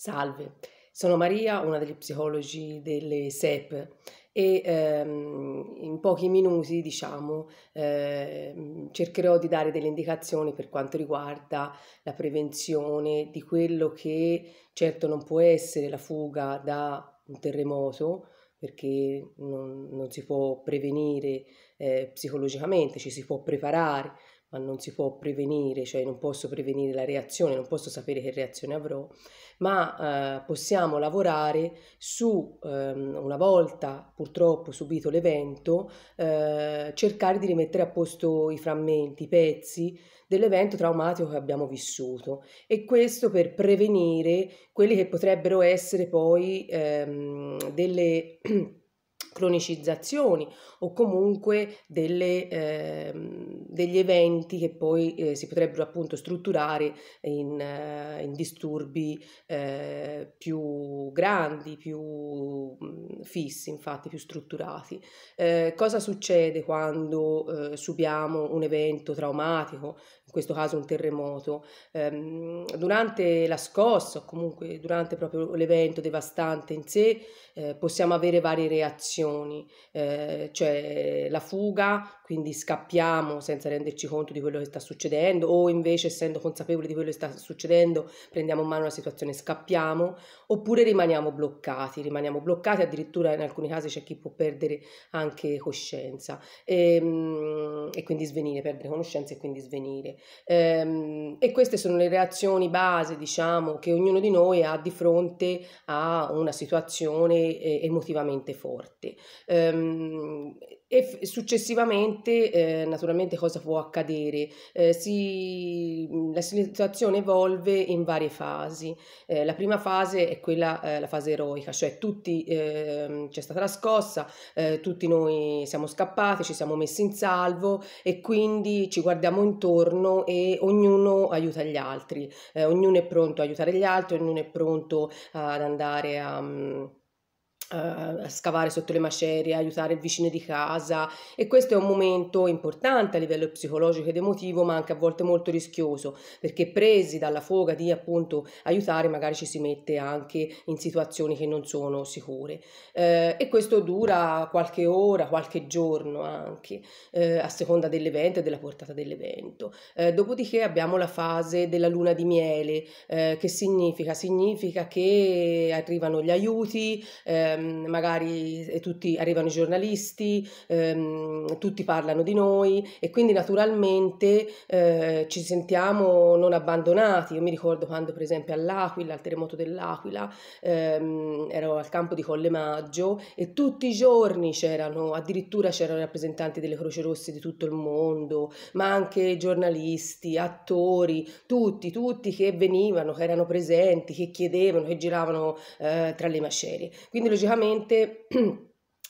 Salve, sono Maria, una degli psicologi delle SEP e ehm, in pochi minuti diciamo, ehm, cercherò di dare delle indicazioni per quanto riguarda la prevenzione di quello che certo non può essere la fuga da un terremoto perché non, non si può prevenire eh, psicologicamente, ci si può preparare, ma non si può prevenire, cioè non posso prevenire la reazione, non posso sapere che reazione avrò, ma eh, possiamo lavorare su, ehm, una volta purtroppo subito l'evento, eh, cercare di rimettere a posto i frammenti, i pezzi dell'evento traumatico che abbiamo vissuto e questo per prevenire quelli che potrebbero essere poi ehm, delle cronicizzazioni o comunque delle, eh, degli eventi che poi eh, si potrebbero appunto strutturare in, eh, in disturbi eh, più grandi, più mm, fissi, infatti più strutturati. Eh, cosa succede quando eh, subiamo un evento traumatico, in questo caso un terremoto. Ehm, durante la scossa o comunque durante proprio l'evento devastante in sé eh, possiamo avere varie reazioni, eh, cioè la fuga, quindi scappiamo senza renderci conto di quello che sta succedendo o invece essendo consapevoli di quello che sta succedendo prendiamo in mano la situazione e scappiamo oppure rimaniamo bloccati, rimaniamo bloccati addirittura in alcuni casi c'è chi può perdere anche coscienza e, ehm, e quindi svenire, perdere conoscenza e quindi svenire. Ehm, e queste sono le reazioni base, diciamo, che ognuno di noi ha di fronte a una situazione eh, emotivamente forte. Ehm, e successivamente, eh, naturalmente, cosa può accadere? Eh, si, la situazione evolve in varie fasi. Eh, la prima fase è quella, eh, la fase eroica, cioè tutti, ehm, c'è stata la scossa, eh, tutti noi siamo scappati, ci siamo messi in salvo e quindi ci guardiamo intorno e ognuno aiuta gli altri, eh, ognuno è pronto ad aiutare gli altri, ognuno è pronto ad andare a... Um, Uh, scavare sotto le macerie, aiutare il vicino di casa e questo è un momento importante a livello psicologico ed emotivo ma anche a volte molto rischioso perché presi dalla foga di appunto aiutare magari ci si mette anche in situazioni che non sono sicure uh, e questo dura qualche ora, qualche giorno anche uh, a seconda dell'evento e della portata dell'evento. dopodiché abbiamo la fase della luna di miele che significa? Significa che arrivano gli aiuti ehm, magari eh, tutti, arrivano i giornalisti, ehm, tutti parlano di noi e quindi naturalmente eh, ci sentiamo non abbandonati. Io mi ricordo quando per esempio all'Aquila, al terremoto dell'Aquila, ehm, ero al campo di Colle Maggio e tutti i giorni c'erano, addirittura c'erano rappresentanti delle Croce Rosse di tutto il mondo, ma anche giornalisti, attori, tutti, tutti che venivano, che erano presenti, che chiedevano, che giravano eh, tra le macerie. Quindi logicamente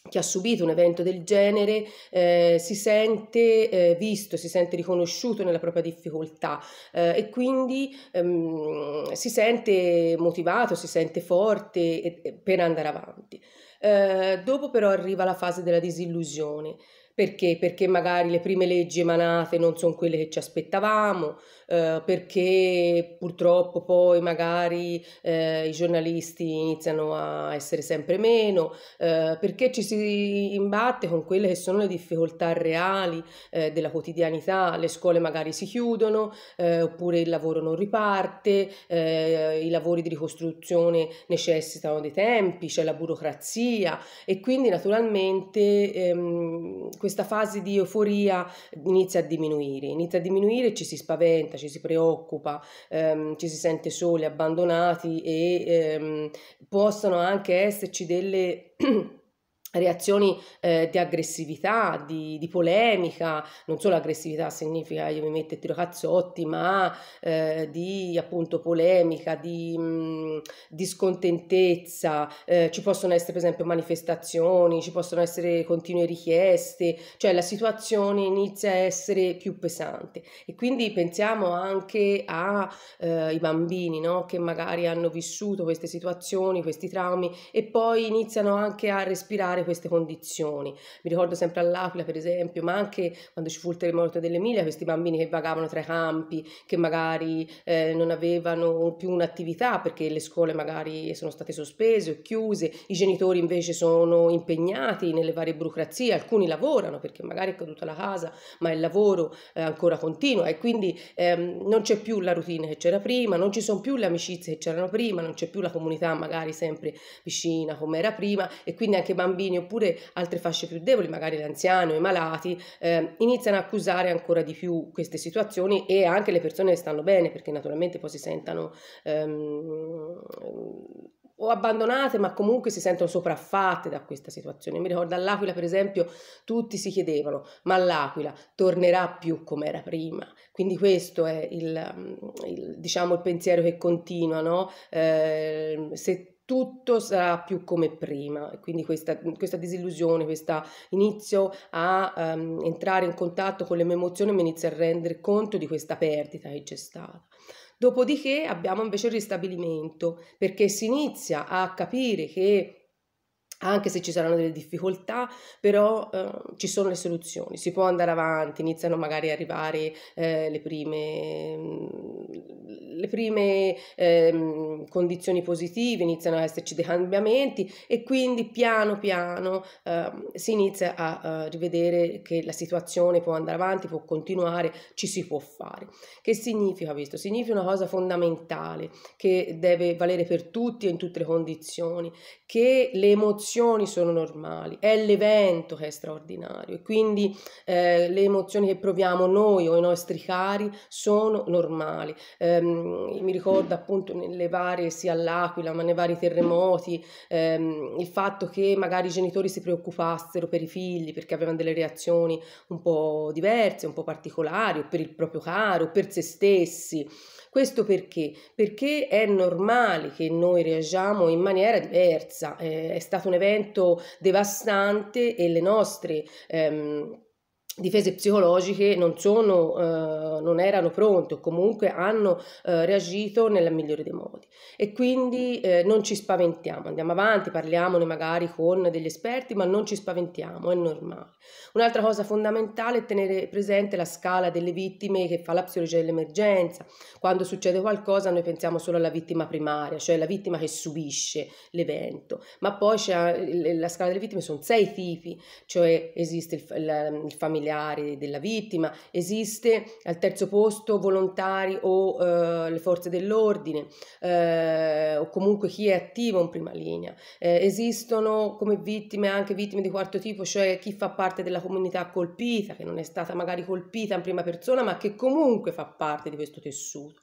chi ha subito un evento del genere eh, si sente eh, visto, si sente riconosciuto nella propria difficoltà eh, e quindi ehm, si sente motivato, si sente forte e, e per andare avanti. Eh, dopo però arriva la fase della disillusione. Perché? Perché magari le prime leggi emanate non sono quelle che ci aspettavamo, eh, perché purtroppo poi magari eh, i giornalisti iniziano a essere sempre meno, eh, perché ci si imbatte con quelle che sono le difficoltà reali eh, della quotidianità, le scuole magari si chiudono eh, oppure il lavoro non riparte, i lavori di ricostruzione necessitano dei tempi, c'è la burocrazia e quindi naturalmente ehm, questa fase di euforia inizia a diminuire, inizia a diminuire e ci si spaventa ci si preoccupa, ehm, ci si sente soli, abbandonati e ehm, possono anche esserci delle reazioni eh, di aggressività, di, di, polemica, non solo aggressività significa io mi metto e tiro cazzotti, ma eh, di appunto polemica, di mh, discontentezza, eh, ci possono essere per esempio manifestazioni, ci possono essere continue richieste, cioè la situazione inizia a essere più pesante e quindi pensiamo anche ai eh, bambini no? che magari hanno vissuto queste situazioni, questi traumi e poi iniziano anche a respirare queste condizioni. Mi ricordo sempre all'Aquila, per esempio, ma anche quando ci fu il terremoto dell'Emilia, questi bambini che vagavano tra i campi, che magari eh, non avevano più un'attività perché le scuole magari sono state sospese o chiuse, i genitori invece sono impegnati nelle varie burocrazie, alcuni lavorano perché magari è caduta la casa, ma il lavoro eh, ancora continua e quindi ehm, non c'è più la routine che c'era prima, non ci sono più le amicizie che c'erano prima, non c'è più la comunità magari sempre vicina come era prima e quindi anche i bambini bambini oppure altre fasce più deboli, magari gli anziani o i malati, eh, iniziano a accusare ancora di più queste situazioni e anche le persone che stanno bene perché naturalmente poi si sentono ehm, o abbandonate, ma comunque si sentono sopraffatte da questa situazione. Mi ricordo all'Aquila, per esempio, tutti si chiedevano: ma l'Aquila tornerà più come era prima? Quindi questo è il, il, diciamo, il pensiero che continua, no? Eh, se tutto sarà più come prima. Quindi questa, questa disillusione, questo inizio a um, entrare in contatto con le mie emozioni, mi inizia a rendere conto di questa perdita che c'è stata. Dopodiché abbiamo invece il ristabilimento, perché si inizia a capire che anche se ci saranno delle difficoltà, però eh, ci sono le soluzioni, si può andare avanti, iniziano magari a arrivare eh, le prime, mm, le prime eh, condizioni positive, iniziano ad esserci dei cambiamenti e quindi piano piano ehm, si inizia a, a, rivedere che la situazione può andare avanti, può continuare, ci si può fare. Che significa questo? Significa una cosa fondamentale che deve valere per tutti e in tutte le condizioni, che le emozioni emozioni sono normali, è l'evento che è straordinario e quindi eh, le emozioni che proviamo noi o i nostri cari sono normali. Ehm, mi ricordo appunto nelle varie, sia all'Aquila ma nei vari terremoti, ehm, il fatto che magari i genitori si preoccupassero per i figli perché avevano delle reazioni un po' diverse, un po' particolari, o per il proprio caro, o per se stessi. Questo perché? Perché è normale che noi reagiamo in maniera diversa, eh, è stato un evento devastante e le nostre... Ehm, difese psicologiche non, sono, eh, non, erano pronte o comunque hanno eh, reagito nella migliore dei modi e quindi eh, non ci spaventiamo, andiamo avanti, parliamone magari con degli esperti ma non ci spaventiamo, è normale. Un'altra cosa fondamentale è tenere presente la scala delle vittime che fa la psicologia dell'emergenza, quando succede qualcosa noi pensiamo solo alla vittima primaria, cioè la vittima che subisce l'evento, ma poi c'è eh, la scala delle vittime sono sei tipi, cioè esiste il, la, il familiare, familiari della vittima, esiste al terzo posto volontari o eh, le forze dell'ordine eh, o comunque chi è attivo in prima linea, eh, esistono come vittime anche vittime di quarto tipo, cioè chi fa parte della comunità colpita, che non è stata magari colpita in prima persona ma che comunque fa parte di questo tessuto.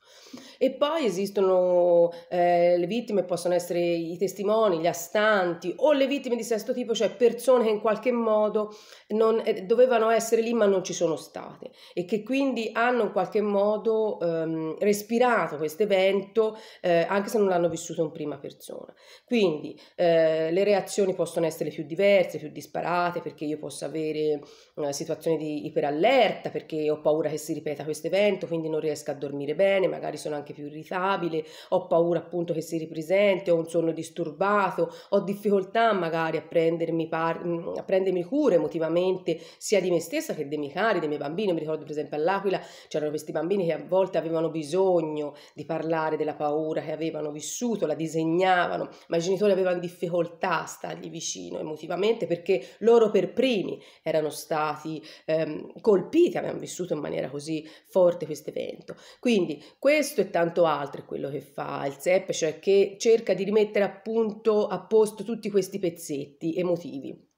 E poi esistono eh, le vittime, possono essere i testimoni, gli astanti o le vittime di sesto tipo, cioè persone che in qualche modo non, eh, dovevano essere essere lì ma non ci sono state e che quindi hanno in qualche modo ehm, respirato questo evento eh, anche se non l'hanno vissuto in prima persona. Quindi eh, le reazioni possono essere più diverse, più disparate perché io posso avere una eh, situazione di iperallerta perché ho paura che si ripeta questo evento, quindi non riesco a dormire bene, magari sono anche più irritabile, ho paura appunto che si ripresenti, ho un sonno disturbato, ho difficoltà magari a prendermi, par- mm, a prendermi cura emotivamente sia di me stessa stessa che dei miei cari, dei miei bambini, mi ricordo per esempio all'Aquila c'erano questi bambini che a volte avevano bisogno di parlare della paura che avevano vissuto, la disegnavano, ma i genitori avevano difficoltà a stargli vicino emotivamente perché loro per primi erano stati ehm, colpiti, avevano vissuto in maniera così forte questo evento. Quindi questo e tanto altro è quello che fa il ZEP, cioè che cerca di rimettere appunto a posto tutti questi pezzetti emotivi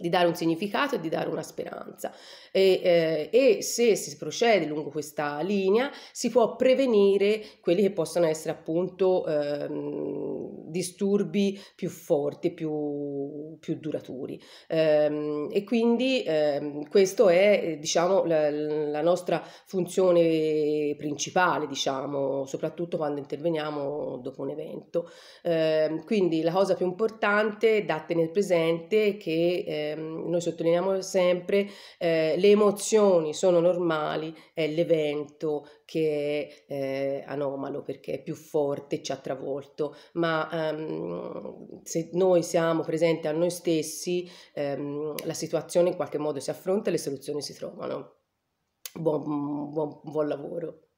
di dare un significato e di dare una speranza. E, eh, e, se si procede lungo questa linea si può prevenire quelli che possono essere appunto ehm, disturbi più forti, più, più duraturi. Ehm, e quindi ehm, questa è diciamo, la, la, nostra funzione principale, diciamo, soprattutto quando interveniamo dopo un evento. Ehm, quindi la cosa più importante da tenere presente è che eh, Ehm, noi sottolineiamo sempre, eh, le emozioni sono normali, è l'evento che è eh, anomalo perché è più forte, ci ha travolto, ma ehm, se noi siamo presenti a noi stessi, ehm, la situazione in qualche modo si affronta e le soluzioni si trovano. buon, buon, buon lavoro.